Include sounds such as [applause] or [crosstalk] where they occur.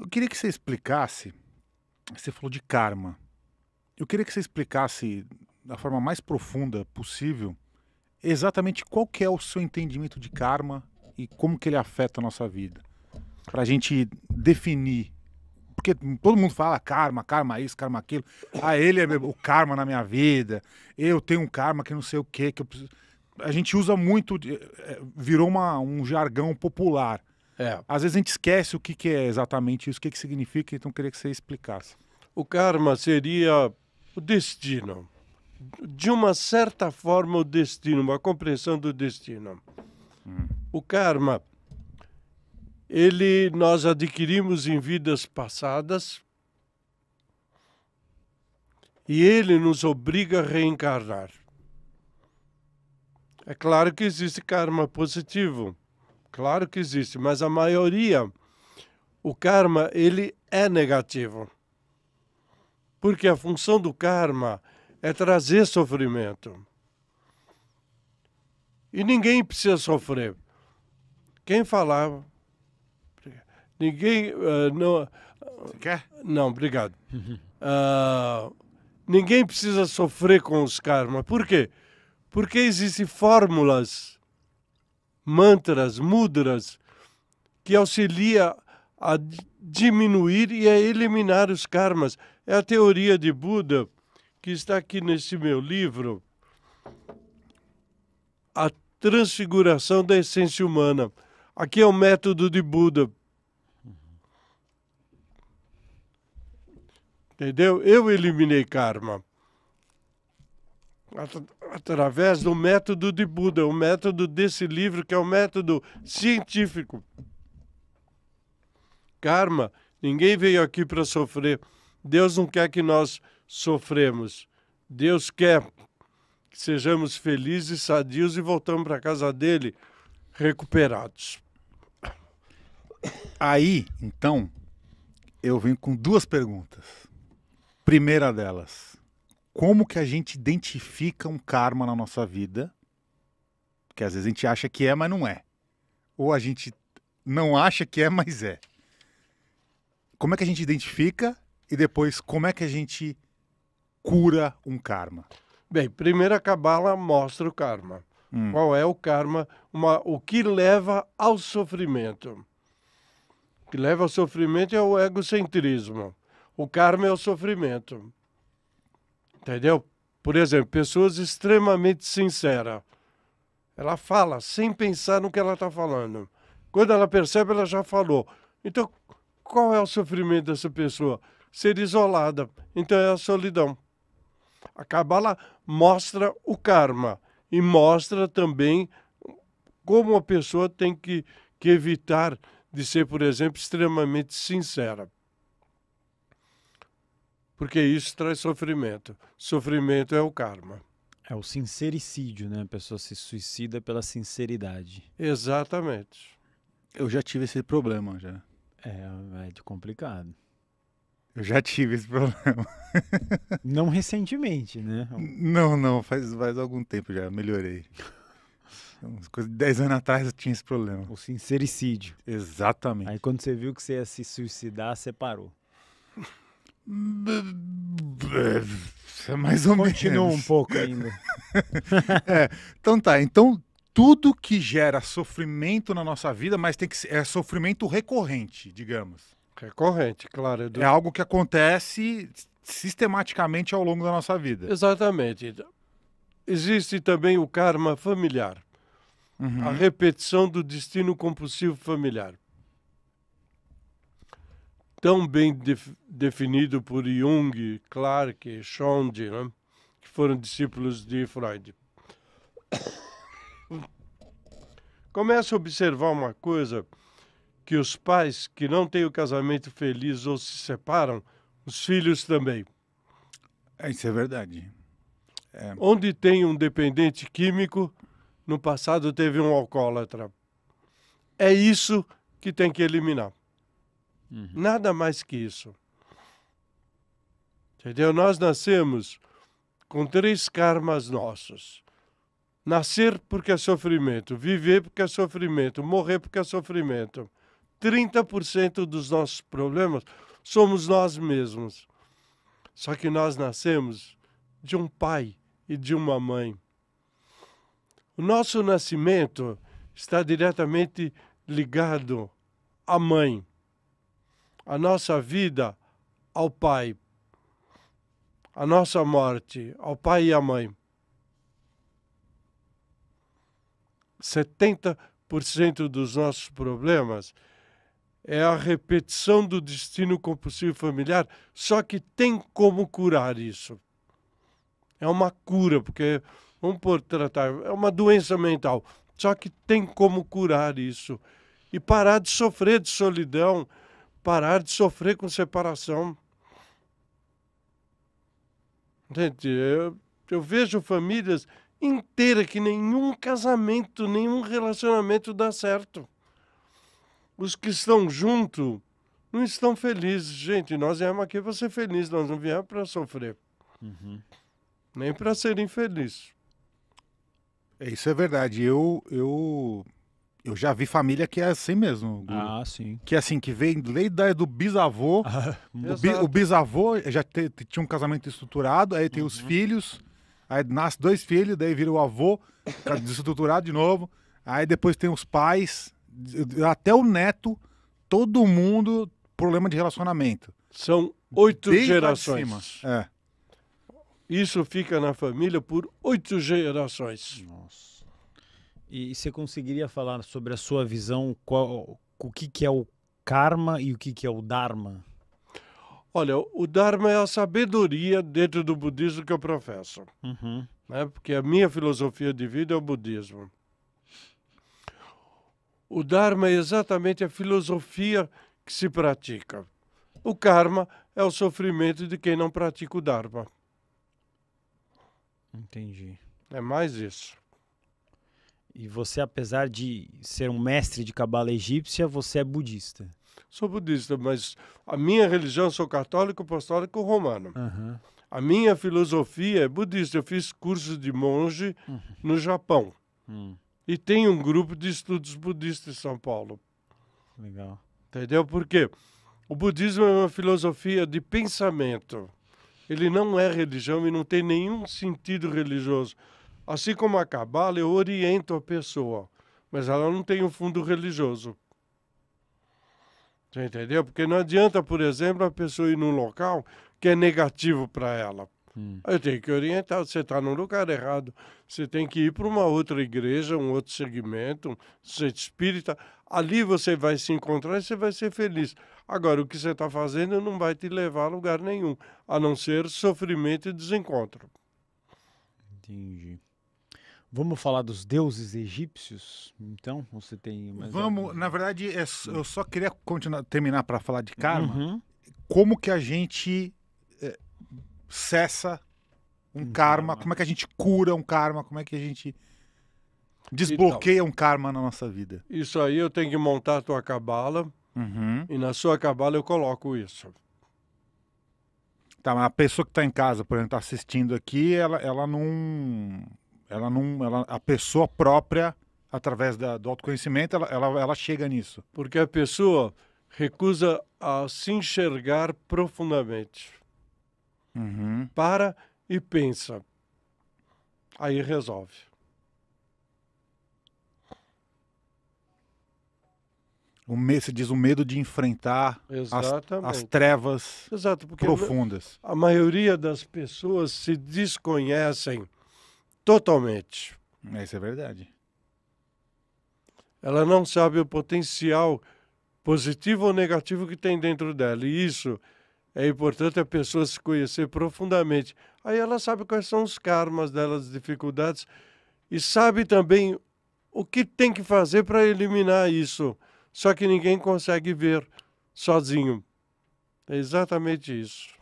Eu queria que você explicasse. Você falou de karma. Eu queria que você explicasse da forma mais profunda possível exatamente qual que é o seu entendimento de karma e como que ele afeta a nossa vida. Para a gente definir. Porque todo mundo fala karma, karma isso, karma aquilo. Ah, ele é o karma na minha vida. Eu tenho um karma que não sei o quê, que eu preciso a gente usa muito, eh, virou uma, um jargão popular. É. Às vezes a gente esquece o que, que é exatamente isso, o que, que significa, então queria que você explicasse. O karma seria o destino. De uma certa forma, o destino, uma compreensão do destino. Hum. O karma, ele nós adquirimos em vidas passadas e ele nos obriga a reencarnar. É claro que existe karma positivo Claro que existe, mas a maioria, o karma, ele é negativo. Porque a função do karma é trazer sofrimento. E ninguém precisa sofrer. Quem falava? Ninguém. Uh, não, Você quer? Não, obrigado. Uh, [laughs] ninguém precisa sofrer com os karmas. Por quê? Porque existem fórmulas mantras, mudras, que auxilia a diminuir e a eliminar os karmas. É a teoria de Buda que está aqui nesse meu livro, A Transfiguração da Essência Humana. Aqui é o método de Buda. Entendeu? Eu eliminei karma através do método de Buda, o método desse livro que é o método científico. Karma, ninguém veio aqui para sofrer. Deus não quer que nós sofremos. Deus quer que sejamos felizes, sadios e voltamos para a casa dele recuperados. Aí, então, eu vim com duas perguntas. Primeira delas, como que a gente identifica um karma na nossa vida, que às vezes a gente acha que é, mas não é. Ou a gente não acha que é, mas é. Como é que a gente identifica e depois como é que a gente cura um karma? Bem, primeiro a Cabala mostra o karma. Hum. Qual é o karma? Uma, o que leva ao sofrimento? O que leva ao sofrimento é o egocentrismo. O karma é o sofrimento. Entendeu? Por exemplo, pessoas extremamente sinceras. Ela fala sem pensar no que ela está falando. Quando ela percebe, ela já falou. Então, qual é o sofrimento dessa pessoa? Ser isolada. Então, é a solidão. A Cabala mostra o karma e mostra também como a pessoa tem que, que evitar de ser, por exemplo, extremamente sincera porque isso traz sofrimento. Sofrimento é o karma. É o sincericídio, né? A pessoa se suicida pela sinceridade. Exatamente. Eu já tive esse problema já. É, é complicado. Eu já tive esse [laughs] problema. não recentemente, né? Não, não, faz, faz algum tempo já, melhorei. Umas coisas de 10 anos atrás eu tinha esse problema. O sincericídio. Exatamente. Aí quando você viu que você ia se suicidar, você parou. É mais ou Continua menos. Continua um pouco ainda. [laughs] é, então tá, então tudo que gera sofrimento na nossa vida, mas tem que ser, é sofrimento recorrente, digamos. Recorrente, claro. Do... É algo que acontece sistematicamente ao longo da nossa vida. Exatamente. Existe também o karma familiar, uhum. a repetição do destino compulsivo familiar tão bem definido por Jung, Clark Schond, né? que foram discípulos de Freud. [coughs] Começa a observar uma coisa que os pais que não têm o casamento feliz ou se separam, os filhos também. É, isso é verdade. É. Onde tem um dependente químico, no passado teve um alcoólatra. É isso que tem que eliminar. Uhum. Nada mais que isso. Entendeu? Nós nascemos com três karmas nossos. Nascer porque é sofrimento, viver porque é sofrimento, morrer porque é sofrimento. 30% dos nossos problemas somos nós mesmos. Só que nós nascemos de um pai e de uma mãe. O nosso nascimento está diretamente ligado à mãe a nossa vida ao Pai, a nossa morte ao Pai e à Mãe. 70% dos nossos problemas é a repetição do destino compulsivo familiar, só que tem como curar isso. É uma cura, porque vamos por tratar, é uma doença mental, só que tem como curar isso e parar de sofrer de solidão, parar de sofrer com separação. Gente, eu, eu vejo famílias inteiras que nenhum casamento, nenhum relacionamento dá certo. Os que estão junto não estão felizes. Gente, nós viemos aqui para ser feliz, nós não viemos para sofrer. Uhum. Nem para ser infeliz. É, isso é verdade. Eu, eu eu já vi família que é assim mesmo. Ah, sim. Que é assim, que vem lei do bisavô. [laughs] Ah, o, bi, o, bisavô já te, te, tinha um casamento estruturado, aí tem uhum. os filhos, aí nasce dois filhos, daí vira o avô, desestruturado de novo. Aí depois tem os pais, até o neto, todo mundo problema de relacionamento. São oito Desde gerações. É. Isso fica na família por oito gerações. Nossa. E, você conseguiria falar sobre a sua visão, qual, o que, que é o karma e o que, que é o dharma? Olha, o Dharma é a sabedoria dentro do budismo que eu professo. Uhum. Né? Porque a minha filosofia de vida é o budismo. O Dharma é exatamente a filosofia que se pratica. O karma é o sofrimento de quem não pratica o Dharma. Entendi. É mais isso. E você, apesar de ser um mestre de cabala egípcia, você é budista. Sou budista, mas a minha religião, sou católico, apostólico, romano. Uhum. A minha filosofia é budista. Eu fiz curso de monge uhum. no Japão. Uhum. E tem um grupo de estudos budistas em São Paulo. Legal. Entendeu? Porque O budismo é uma filosofia de pensamento. Ele não é religião e não tem nenhum sentido religioso. Assim como a cabala, eu oriento a pessoa, mas ela não tem um fundo religioso. Você entendeu? Porque não adianta, por exemplo, a pessoa ir num local que é negativo para ela. Hum. Eu tenho que orientar, você está no lugar errado. Você tem que ir para uma outra igreja, um outro segmento, um centro espírita. Ali você vai se encontrar e você vai ser feliz. Agora, o que você está fazendo não vai te levar a lugar nenhum, a não ser sofrimento e desencontro. Entendi. Vamos falar dos deuses egípcios? Então, você tem mais Vamos, alguma... na verdade, é, eu só queria continuar, terminar para falar de karma. Uhum. Como que a gente é, cessa um, um karma, karma, como é que a gente cura um karma, como é que a gente desbloqueia então. um karma na nossa vida? Isso aí eu tenho que montar a tua cabala uhum. e na sua cabala eu coloco isso. Tá, mas a pessoa que está em casa, por exemplo, está assistindo aqui, ela, ela não ela não, ela, a pessoa própria, através da, do autoconhecimento, ela, ela, ela chega nisso. Porque a pessoa recusa a se enxergar profundamente. Uhum. Para e pensa. Aí resolve. O medo, diz o medo de enfrentar as, as, trevas Exato, profundas. A maioria das pessoas se desconhecem totalmente. Isso é verdade. Ela não sabe o potencial positivo ou negativo que tem dentro dela. E isso é importante a pessoa se conhecer profundamente. Aí ela sabe quais são os karmas dela, as dificuldades, e sabe também o que tem que fazer para eliminar isso. Só que ninguém consegue ver sozinho. É exatamente isso.